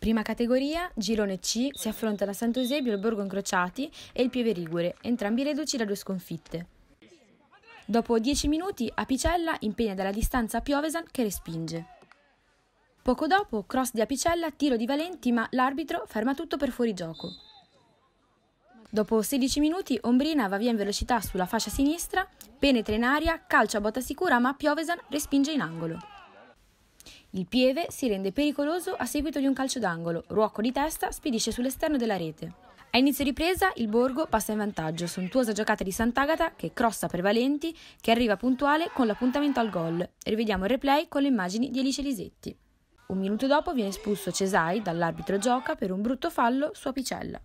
Prima categoria, girone C, si affronta la Sant'Eusebio, il Borgo Incrociati e il Pieve Rigure, entrambi reduci da due sconfitte. Dopo 10 minuti, Apicella impegna dalla distanza Piovesan che respinge. Poco dopo, cross di Apicella, tiro di Valenti, ma l'arbitro ferma tutto per fuorigioco. Dopo 16 minuti, Ombrina va via in velocità sulla fascia sinistra, penetra in aria, calcia a botta sicura, ma Piovesan respinge in angolo. Il pieve si rende pericoloso a seguito di un calcio d'angolo, ruocco di testa spedisce sull'esterno della rete. A inizio ripresa il Borgo passa in vantaggio, sontuosa giocata di Sant'Agata che crossa per Valenti che arriva puntuale con l'appuntamento al gol. Rivediamo il replay con le immagini di Alice Lisetti. Un minuto dopo viene espulso Cesai dall'arbitro gioca per un brutto fallo su Apicella.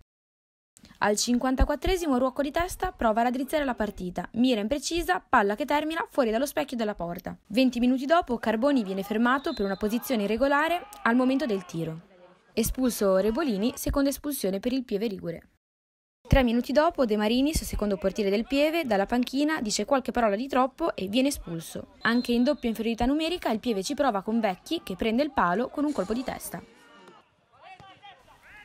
Al 54 ruocco di testa prova a raddrizzare la partita, mira imprecisa, palla che termina fuori dallo specchio della porta. 20 minuti dopo Carboni viene fermato per una posizione irregolare al momento del tiro. Espulso Rebolini, seconda espulsione per il Pieve Ligure. Tre minuti dopo De Marinis, secondo portiere del Pieve, dalla panchina dice qualche parola di troppo e viene espulso. Anche in doppia inferiorità numerica il Pieve ci prova con Vecchi che prende il palo con un colpo di testa.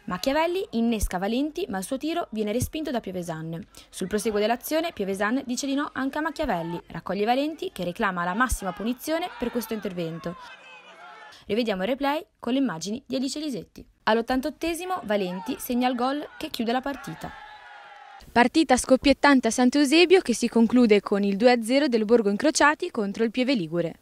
Machiavelli innesca Valenti, ma il suo tiro viene respinto da Piovesan. Sul proseguo dell'azione, Piovesan dice di no anche a Machiavelli, raccoglie Valenti che reclama la massima punizione per questo intervento. Rivediamo il replay con le immagini di Alice Lisetti. All'88 Valenti segna il gol che chiude la partita. Partita scoppiettante a Sant'Eusebio che si conclude con il 2-0 del Borgo Incrociati contro il Pieve Ligure.